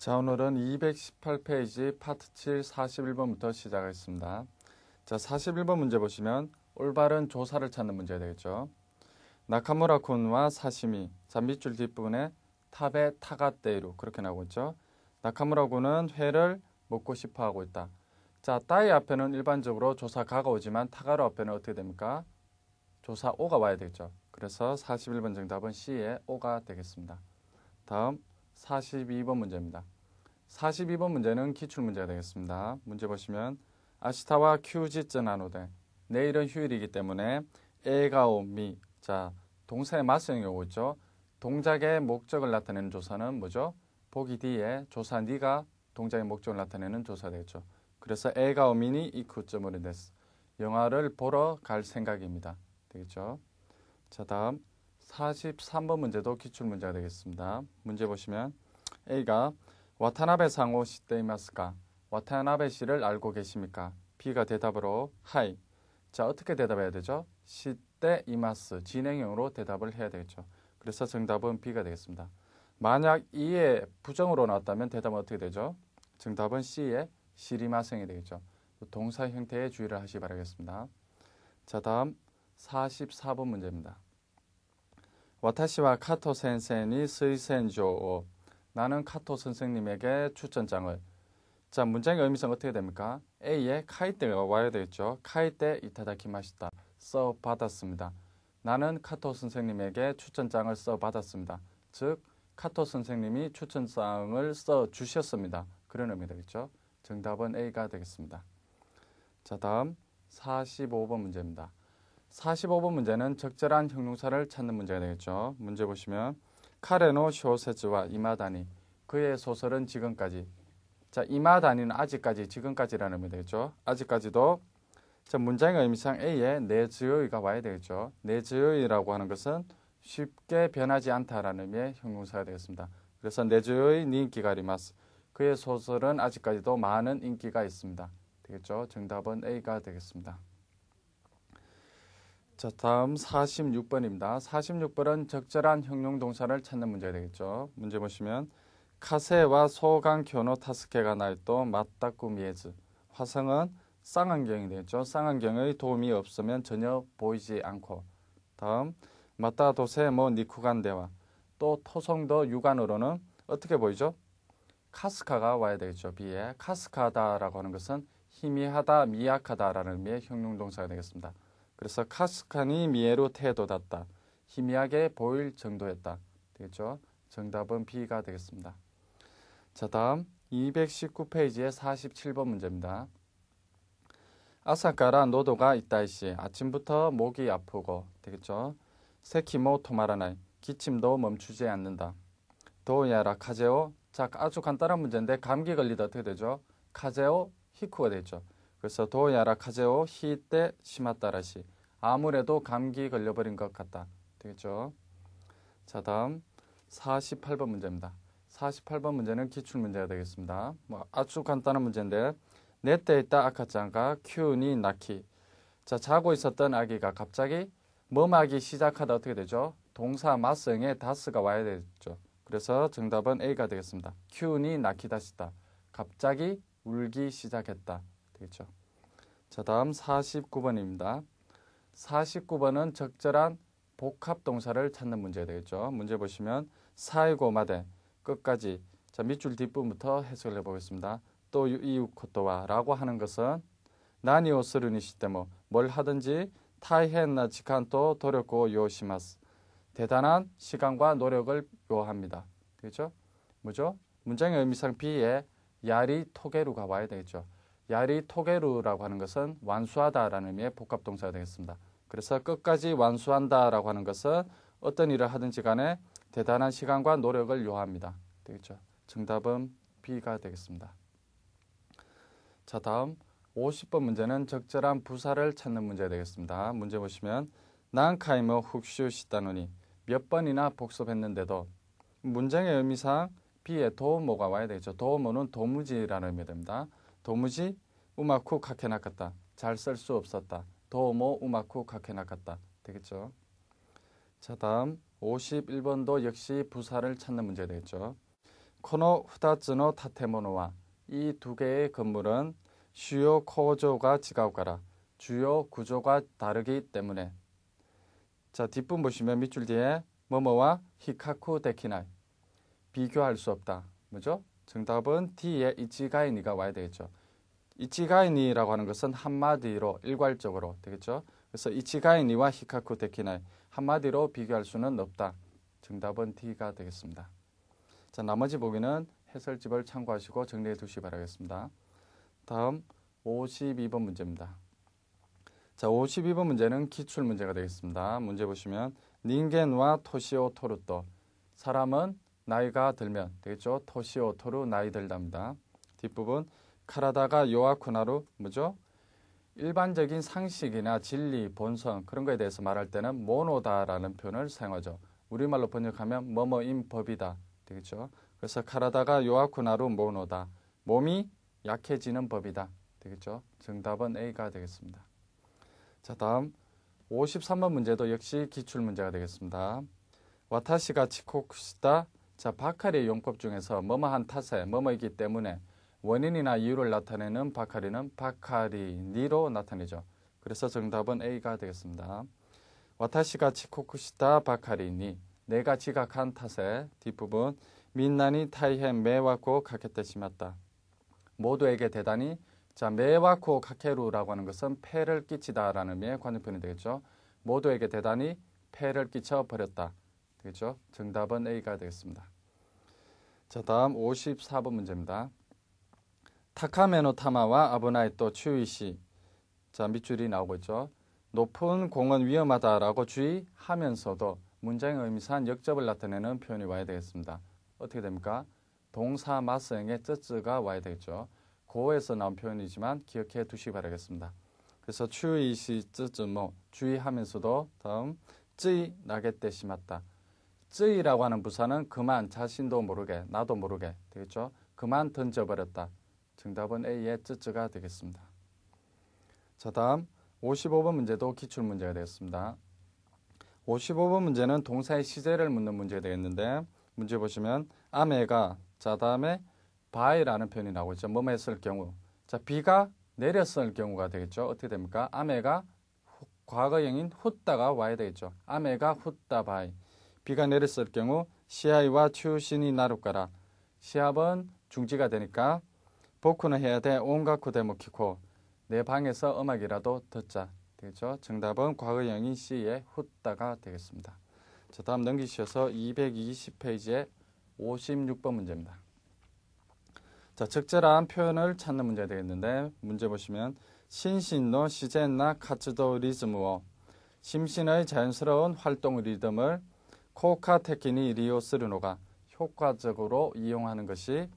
자, 오늘은 218페이지 파트 7 41번부터 시작하겠습니다. 자, 41번 문제 보시면 올바른 조사를 찾는 문제 되겠죠. 나카무라 쿤과 사시미, 자, 밑줄 뒷부분에 탑에 타가떼이로 그렇게 나오고 있죠. 나카무라 군은 회를 먹고 싶어 하고 있다. 자, 따이 앞에는 일반적으로 조사가가 오지만 타가로 앞에는 어떻게 됩니까? 조사 오가 와야 되겠죠. 그래서 41번 정답은 C의 오가 되겠습니다. 다음 42번 문제입니다. 42번 문제는 기출문제가 되겠습니다. 문제 보시면 아시타와 큐지쯔 나누되 내일은 휴일이기 때문에 에가오미 자 동사의 마스형이 오고 있죠. 동작의 목적을 나타내는 조사는 뭐죠? 보기 뒤에 조사 니가 동작의 목적을 나타내는 조사 되겠죠. 그래서 에가오미니 이쿠점으로 됐어. 영화를 보러 갈 생각입니다. 되겠죠? 자 다음 43번 문제도 기출 문제가 되겠습니다. 문제 보시면 A가 와타나베 상호 시대이마스까 와타나베 씨를 알고 계십니까? B가 대답으로 하이. 자, 어떻게 대답해야 되죠? 시대 이마스 진행형으로 대답을 해야 되겠죠. 그래서 정답은 B가 되겠습니다. 만약 e 에 부정으로 나왔다면 대답은 어떻게 되죠? 정답은 c 에 시리마성이 되겠죠. 그 동사 형태에 주의를 하시기 바라겠습니다. 자, 다음 44번 문제입니다. 와타시와 카토 센센이 스이센조 나는 카토 선생님에게 추천장을 자 문장의 의미성 어떻게 됩니까? A에 카이떼가 와야 되겠죠. 카이떼 이타다키 마시다 써 받았습니다. 나는 카토 선생님에게 추천장을 써 받았습니다. 즉 카토 선생님이 추천장을 써 주셨습니다. 그런 의미 되겠죠. 정답은 A가 되겠습니다. 자 다음 45번 문제입니다. 45번 문제는 적절한 형용사를 찾는 문제가 되겠죠. 문제 보시면 카레노 쇼세즈와 이마다니 그의 소설은 지금까지 자 이마다니는 아직까지 지금까지라는 의미 되겠죠. 아직까지도 자 문장의 의미상 A에 내즈의가 와야 되겠죠. 내즈의라고 하는 것은 쉽게 변하지 않다라는 의미의 형용사가 되겠습니다. 그래서 내즈의 니인기가리마스 그의 소설은 아직까지도 많은 인기가 있습니다. 되겠죠. 정답은 A가 되겠습니다. 자, 다음 46번입니다. 46번은 적절한 형용 동사를 찾는 문제가 되겠죠. 문제 보시면 카세와 소강 교노 타스케가 날또 맞다꾸 미에즈 화성은 쌍안경이 되겠죠. 쌍안경의 도움이 없으면 전혀 보이지 않고 다음 맞다 도세 뭐 니쿠간데와 또 토성도 육안으로는 어떻게 보이죠? 카스카가 와야 되겠죠. 비에 카스카다라고 하는 것은 희미하다, 미약하다라는 의미의 형용동사가 되겠습니다. 그래서 카스칸이 미에로 테도다다 희미하게 보일 정도였다. 되겠죠? 정답은 B가 되겠습니다. 자, 다음 219페이지의 47번 문제입니다. 아사카라 노도가 있다이시 아침부터 목이 아프고 되겠죠? 세키모 토마라나이 기침도 멈추지 않는다. 도야라 카제오 자 아주 간단한 문제인데 감기 걸리다 어떻게 되죠? 카제오 히쿠가 되죠. 그래서 도 야락하제오 히때 심았다라시 아무래도 감기 걸려버린 것 같다. 되겠죠? 자 다음 48번 문제입니다. 48번 문제는 기출 문제가 되겠습니다. 뭐 아주 간단한 문제인데 내때 있다 아카짱가 큐니 나키 자 자고 있었던 아기가 갑자기 머마기 시작하다 어떻게 되죠? 동사 마성에 다스가 와야 되죠. 겠 그래서 정답은 A가 되겠습니다. 큐니 나키다시다. 갑자기 울기 시작했다. 되겠죠. 그렇죠. 자, 다음 49번입니다. 49번은 적절한 복합 동사를 찾는 문제가 되겠죠. 문제 보시면 사이고 마대 끝까지 자, 밑줄 뒷부분부터 해석을 해 보겠습니다. 또 이웃코토와라고 하는 것은 나니오스르니 시때모뭘 하든지 타이헨나 직한토 도력고 요시마스 대단한 시간과 노력을 요합니다. 그렇죠? 뭐죠? 문장의 의미상 비에 야리 토게루가 와야 되겠죠. 야리 토게루라고 하는 것은 완수하다라는 의미의 복합 동사가 되겠습니다. 그래서 끝까지 완수한다라고 하는 것은 어떤 일을 하든지 간에 대단한 시간과 노력을 요합니다. 되겠죠? 정답은 B가 되겠습니다. 자, 다음 50번 문제는 적절한 부사를 찾는 문제 가 되겠습니다. 문제 보시면 난카이머 훅슈 시다노니 몇 번이나 복습했는데도 문장의 의미상 B에 도모가 와야 되겠죠. 도모는 도무지라는 의미 가 됩니다. 도무지 우마쿠 카케나갔다. 잘 쓸 수 없었다. 도모 우마쿠 카케나갔다. 되겠죠? 자 다음 51번도 역시 부사를 찾는 문제 되겠죠. 코노 후다츠노 타테모노와 이 두 개의 건물은 주요 코조가 지가오가라 주요 구조가 다르기 때문에 자 뒷분 부 보시면 밑줄 뒤에 뭐뭐와 히카쿠 데키나이 비교할 수 없다 뭐죠 정답은 D에 이치가이니가 와야 되겠죠. 이치가이니라고 하는 것은 한마디로 일괄적으로 되겠죠. 그래서 이치가이니와 히카쿠 데키나이 한마디로 비교할 수는 없다. 정답은 D가 되겠습니다. 자, 나머지 보기는 해설집을 참고하시고 정리해 두시기 바라겠습니다. 다음 52번 문제입니다. 자, 52번 문제는 기출 문제가 되겠습니다. 문제 보시면 닌겐와 토시오 토르토 사람은 나이가 들면 되겠죠. 토시오 토루 나이 들답니다. 뒷부분 카라다가 요아쿠나루 뭐죠? 일반적인 상식이나 진리, 본성 그런 거에 대해서 말할 때는 모노다라는 표현을 사용하죠. 우리말로 번역하면 뭐뭐인 법이다 되겠죠. 그래서 카라다가 요아쿠나루 모노다. 몸이 약해지는 법이다 되겠죠. 정답은 A가 되겠습니다. 자 다음 53번 문제도 역시 기출 문제가 되겠습니다. 와타시가 치코쿠시다 자, 바카리 용법 중에서 뭐뭐한 탓에 뭐뭐이기 때문에 원인이나 이유를 나타내는 바카리는 바카리니로 나타내죠. 그래서 정답은 A가 되겠습니다. 와타시가 치코쿠시다 바카리니 내가 지각한 탓에 뒷부분 민난이 타이헨 메와코 가케테시마다 모두에게 대단히 자 메와코 가케루라고 하는 것은 폐를 끼치다라는 의미의 관용편이 되겠죠. 모두에게 대단히 폐를 끼쳐 버렸다. 그렇죠? 정답은 A가 되겠습니다. 자, 다음 54번 문제입니다. 타카메노 타마와 아브나이토 추이시 자, 밑줄이 나오고 있죠. 높은 공은 위험하다라고 주의하면서도 문장의 의미상 역접을 나타내는 표현이 와야 되겠습니다. 어떻게 됩니까? 동사 마스형의 쯔쯔가 와야 되겠죠. 고에서 나온 표현이지만 기억해 두시기 바라겠습니다. 그래서 추이시 쯔쯔모 뭐 주의하면서도 다음 쯔이 나게떼시맞다 쯔이라고 하는 부사는 그만 자신도 모르게 나도 모르게 되겠죠. 그만 던져버렸다. 정답은 A의 쯔쯔가 되겠습니다. 자 다음 55번 문제도 기출문제가 되겠습니다 55번 문제는 동사의 시제를 묻는 문제가 되겠는데 문제 보시면 아메가 자 다음에 바이라는 표현이 나오고 있죠. 뭐뭐 했을 경우 자 비가 내렸을 경우가 되겠죠. 어떻게 됩니까? 아메가 과거형인 훗다가 와야 되겠죠. 아메가 훗다 바이 비가 내렸을 경우 시아이와 추신이 나룻가라. 시합은 중지가 되니까 복구는 해야 돼. 온갖코 대모히코내 방에서 음악이라도 듣자. 되겠죠? 정답은 과거형인 C의 훗다가 되겠습니다. 자, 다음 넘기셔서 220페이지에 56번 문제입니다. 자, 적절한 표현을 찾는 문제 되겠는데 문제 보시면 신신노 시젠나 카츠도 리즈무어 심신의 자연스러운 활동 리듬을 코카테키니 리오스르노가 효과적으로 이용하는 것이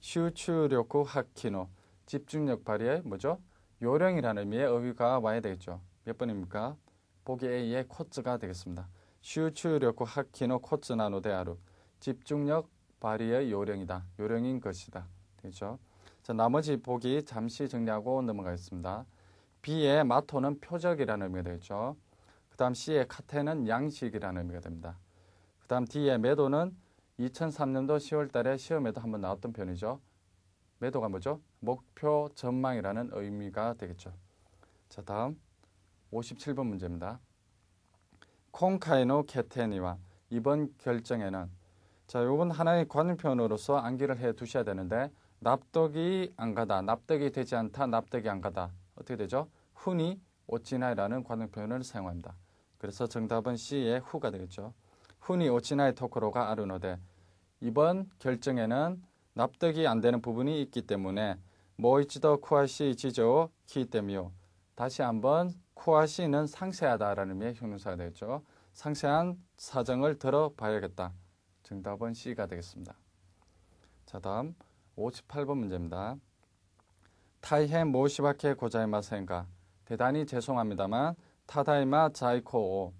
슈츠력쿠 하키노 집중력 발휘의 뭐죠? 요령이라는 의미의 어휘가 와야 되겠죠. 몇 번입니까? 보기 A의 코츠가 되겠습니다. 슈츠력쿠 하키노 코츠나노 대하루 집중력 발휘의 요령이다. 요령인 것이다. 되죠 자, 나머지 보기 잠시 정리하고 넘어가겠습니다. B의 마토는 표적이라는 의미가 되겠죠. 그 다음 C의 카테는 양식이라는 의미가 됩니다. 그 다음 뒤에 매도는 2003년도 10월 달에 시험에도 한번 나왔던 편이죠. 매도가 뭐죠? 목표 전망이라는 의미가 되겠죠. 자, 다음 57번 문제입니다. 콩카이노 케테니와 이번 결정에는 자, 요건 하나의 관편으로서 암기를 해 두셔야 되는데 납득이 안 가다, 납득이 되지 않다, 납득이 안 가다. 어떻게 되죠? 훈이 오찌나이라는 관용표현을 사용합니다. 그래서 정답은 C의 후가 되겠죠. 훈이 오치나의 토크로가 아르노데 이번 결정에는 납득이 안 되는 부분이 있기 때문에 모이치도 쿠아시 지조 키때미요 다시 한번 쿠아시는 상세하다라는 의미의 형용사가 되겠죠. 상세한 사정을 들어봐야겠다. 정답은 C가 되겠습니다. 자 다음 58번 문제입니다. 타이헨 모시바케 고자이마 생가 대단히 죄송합니다만 타다이마 자이코오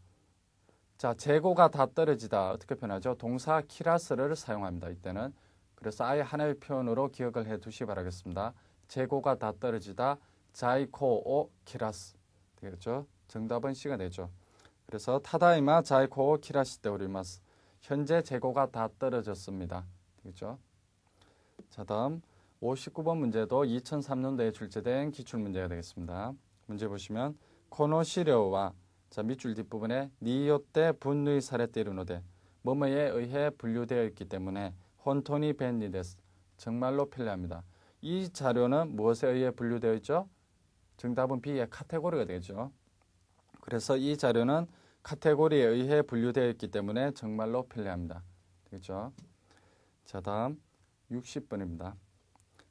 자, 재고가 다 떨어지다 어떻게 표현하죠? 동사 키라스를 사용합니다. 이때는 그래서 아예 하나의 표현으로 기억을 해 두시 기 바라겠습니다. 재고가 다 떨어지다 자이코오 키라스 되겠죠? 정답은 C가 되죠. 그래서 타다이마 자이코오 키라스때오리마스 현재 재고가 다 떨어졌습니다. 되겠죠? 자 다음 59번 문제도 2003년도에 출제된 기출문제가 되겠습니다. 문제 보시면 코노시료와 자 밑줄 뒷부분에 니요 때 분의 사례 때르노데 뭐뭐에 의해 분류되어 있기 때문에 혼토니 벤니데스 정말로 편리합니다. 이 자료는 무엇에 의해 분류되어 있죠? 정답은 B의 카테고리가 되죠. 그래서 이 자료는 카테고리에 의해 분류되어 있기 때문에 정말로 편리합니다. 되겠죠? 자, 다음 60번입니다.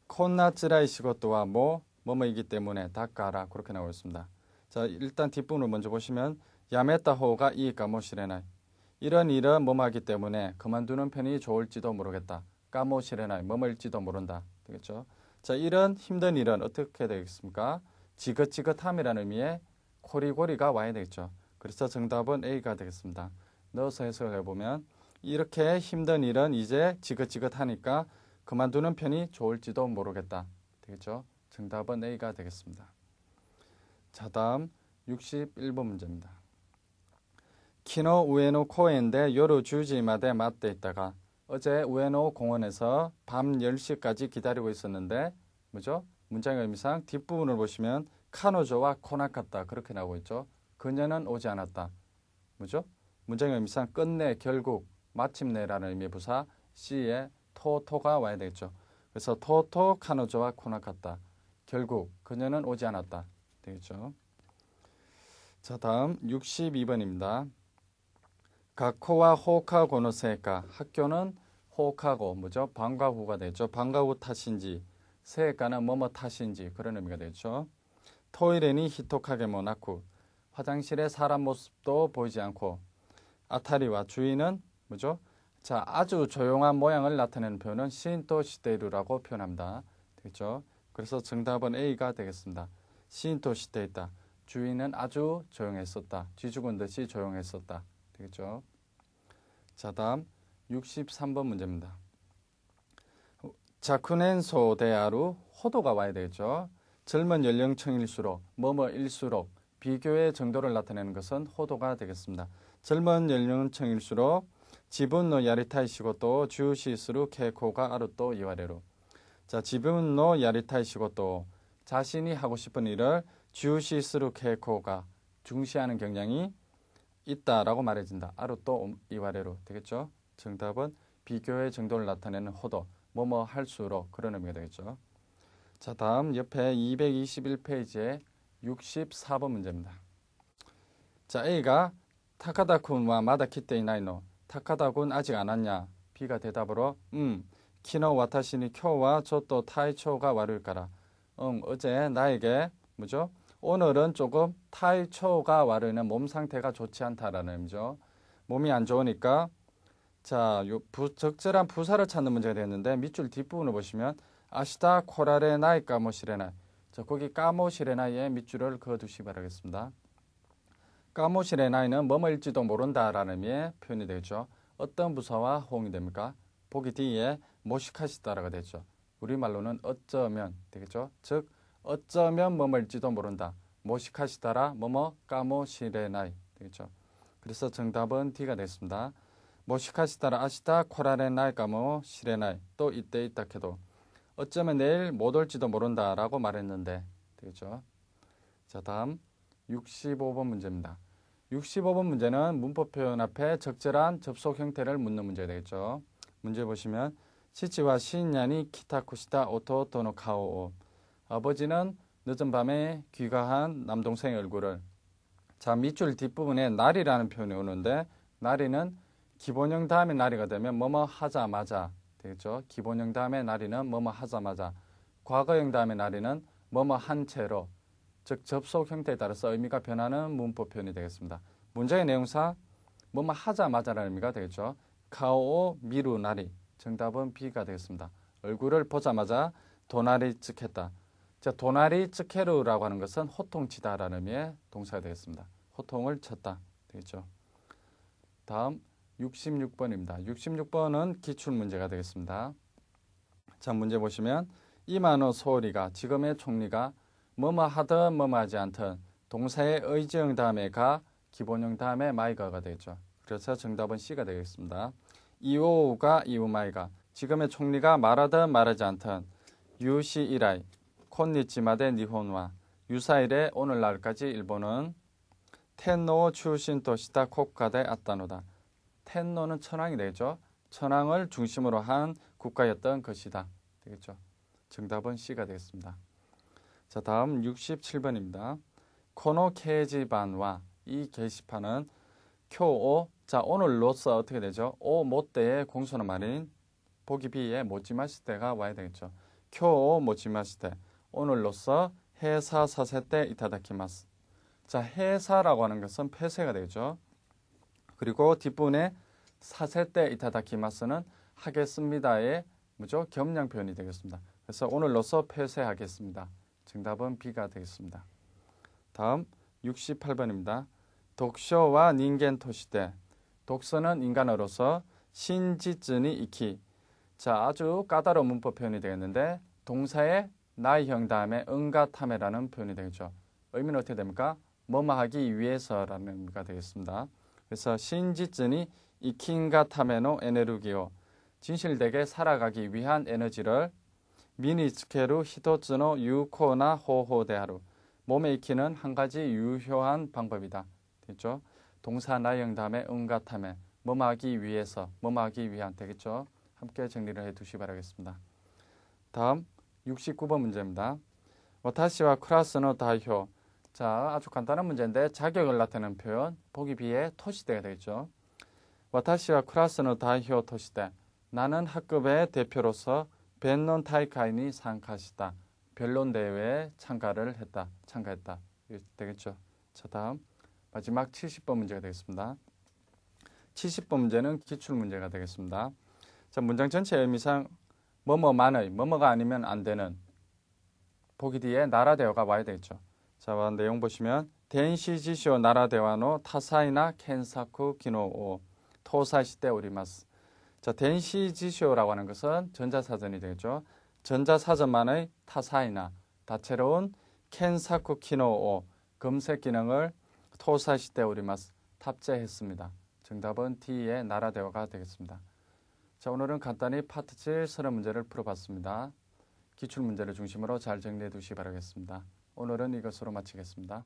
콘나츠라이 시것도와 뭐, 뭐뭐이기 때문에 닦아라 그렇게 나오겠습니다 자, 일단 뒷부분을 먼저 보시면 야메타호가 이까모시레나이 이런 일은 뭐하기 때문에 그만두는 편이 좋을지도 모르겠다. 까모시레나이 머일지도 모른다. 되겠죠? 자, 이런 힘든 일은 어떻게 되겠습니까? 지긋지긋함이라는 의미의 코리고리가 와야 되겠죠. 그래서 정답은 A가 되겠습니다. 넣어서 해석을 해보면 이렇게 힘든 일은 이제 지긋지긋하니까 그만두는 편이 좋을지도 모르겠다. 되겠죠? 정답은 A가 되겠습니다. 자 다음 61번 문제입니다. 키노 우에노 코엔데 요루 주지마대 맞대 있다가 어제 우에노 공원에서 밤 10시까지 기다리고 있었는데 뭐죠? 문장의 의미상 뒷부분을 보시면 카노조와 코나카타 그렇게 나오고 있죠. 그녀는 오지 않았다. 뭐죠? 문장의 의미상 끝내 결국 마침내라는 의미의 부사 C에 토토가 와야 되겠죠. 그래서 토토 카노조와 코나카타 결국 그녀는 오지 않았다. 되겠죠. 자, 다음 62번입니다. 가코와 호카 고노세가 학교는 호카고 뭐죠? 방과 후가 되죠. 방과 후 탓인지 세가는 뭐뭐 탓인지 그런 의미가 되죠. 토일에니 히토카게 모나쿠 화장실에 사람 모습도 보이지 않고 아타리와 주인은 뭐죠? 자, 아주 조용한 모양을 나타내는 표현은 신토 시데루라고 표현합니다. 되겠죠? 그래서 정답은 A가 되겠습니다. 신토 시대에 있다. 주인은 아주 조용했었다. 뒤죽은 듯이 조용했었다. 되겠죠? 자, 다음 63번 문제입니다. 자쿠넨소 대야루 호도가 와야 되겠죠. 젊은 연령층일수록 뭐뭐일수록 비교의 정도를 나타내는 것은 호도가 되겠습니다. 젊은 연령층일수록 지분노 야리타이시고 또 주시스루 케코가 아루또 이와레로 자 지분노 야리타이시고 또 자신이 하고 싶은 일을 주시스루 케코가 중시하는 경향이 있다라고 말해진다. 아로 또 음, 이와레로 되겠죠. 정답은 비교의 정도를 나타내는 호도 뭐뭐 할수록 그런 의미가 되겠죠. 자 다음 옆에 221페이지에 64번 문제입니다. 자 A가 타카다쿤와 마다키테이나이노 타카다군 아직 안 왔냐? B가 대답으로 음 키노 와타시니 쿄와 저또 타이초가 와룰까라 응, 어제 나에게 뭐죠? 오늘은 조금 타이초가 와르는 몸 상태가 좋지 않다라는 의미죠. 몸이 안 좋으니까 자, 요 부, 적절한 부사를 찾는 문제가 됐는데 밑줄 뒷부분을 보시면 아시다 코라레 나이 까모시레나 자, 거기 까모시레나에 밑줄을 그어두시기 바라겠습니다. 까모시레나이는 뭐뭐일지도 모른다라는 의미의 표현이 되겠죠. 어떤 부사와 호응이 됩니까? 보기 뒤에 모시카시다라고 되죠. 우리말로는 어쩌면 되겠죠. 즉 어쩌면 뭐뭐일지도 모른다. 모시카시다라 뭐뭐 까모시레나이 되겠죠. 그래서 정답은 D가 됐습니다. 모시카시다라 아시다 코라레나이 까모시레나이 또 이때 있다 해도 어쩌면 내일 못 올지도 모른다 라고 말했는데 되겠죠. 자 다음 65번 문제입니다. 65번 문제는 문법 표현 앞에 적절한 접속 형태를 묻는 문제 되겠죠. 문제 보시면 시치와 년父は深夜に帰宅し토노 카오오. 아버지는 늦은 밤에 귀가한 남동생 얼굴을 자 밑줄 뒷부분에 날이라는 표현이 오는데 날이는 기본형 다음에 날이가 되면 뭐뭐 하자마자 되겠죠 기본형 다음에 날이는 뭐뭐 하자마자 과거형 다음에 날이는 뭐뭐 한 채로 즉 접속 형태에 따라서 의미가 변하는 문법 표현이 되겠습니다 문장의 내용상 뭐뭐 하자마자라는 의미가 되겠죠 가오 미루 날이 정답은 B가 되겠습니다. 얼굴을 보자마자 도나리 츠케다. 자, 도나리 츠케루라고 하는 것은 호통치다라는 의미의 동사가 되겠습니다. 호통을 쳤다. 되겠죠. 다음 66번입니다. 66번은 기출 문제가 되겠습니다. 자, 문제 보시면 이만호 소리가 지금의 총리가 뭐뭐 하든 뭐뭐 하지 않든 동사의 의지형 다음에 가 기본형 다음에 마이가가 되겠죠. 그래서 정답은 C가 되겠습니다. 이오우가 이오마이가 지금의 총리가 말하든 말하지 않든 유시 이라이 콘니치마데 니혼와 유사일에 오늘날까지 일본은 텐노 출신 도시다 코카데 아따노다. 텐노는 천황이 되죠. 천황을 중심으로 한 국가였던 것이다. 되겠죠. 정답은 C가 되겠습니다. 자, 다음 67번입니다. 코노 케지반와 이 게시판은 쿄오 자, 오늘 로서 어떻게 되죠? 오, 못대의 공손한 말인 보기 비에 모지마시대가 와야 되겠죠. 쿄모지마시대 오늘로서 해사 사세때 이타다키마스. 자, 해사라고 하는 것은 폐쇄가 되죠. 그리고 뒷부분에 사세때 이타다키마스는 하겠습니다의 뭐죠? 겸양 표현이 되겠습니다. 그래서 오늘로서 폐쇄하겠습니다. 정답은 비가 되겠습니다. 다음 68번입니다. 독쇼와 닌겐토시대 독서는 인간으로서 신지증이 익히. 자, 아주 까다로운 문법 표현이 되겠는데 동사의 나이형 다음에 응가 탐해라는 표현이 되겠죠. 의미는 어떻게 됩니까? 뭐뭐 하기 위해서라는 의미가 되겠습니다. 그래서 신지증이 익힌가 탐해노 에네르기오 진실되게 살아가기 위한 에너지를 미니츠케루 히토츠노 유코나 호호데하루 몸에 익히는 한 가지 유효한 방법이다. 됐죠? 동사 나형 다음에 응가타에 뭐하기 위해서 뭐하기 위한 되겠죠. 함께 정리를 해두시 바라겠습니다. 다음 69번 문제입니다. 와타시와 크라스노 다효 자 아주 간단한 문제인데 자격을 나타내는 표현 보기 비해 토시대가 되겠죠. 와타시와 크라스노 다효 토시대 나는 학급의 대표로서 벤론 타이카인이 상카시다. 변론 대회에 참가를 했다. 참가했다. 되겠죠. 자 다음 마지막 70번 문제가 되겠습니다. 70번 문제는 기출 문제가 되겠습니다. 자, 문장 전체 의미상 뭐뭐만의, 뭐뭐가 아니면 안 되는 보기 뒤에 나라 대화가 와야 되겠죠. 자, 내용 보시면 덴시지시오 나라 대화노 타사이나 켄사쿠 기노오 토사시대 오리마스. 자, 덴시지시오라고 하는 것은 전자사전이 되겠죠. 전자사전만의 타사이나 다채로운 켄사쿠 기노오 검색 기능을 토사시대 우리마스 탑재했습니다. 정답은 D의 나라 대화가 되겠습니다. 자, 오늘은 간단히 파트 7 서른 문제를 풀어봤습니다. 기출 문제를 중심으로 잘 정리해 두시기 바라겠습니다. 오늘은 이것으로 마치겠습니다.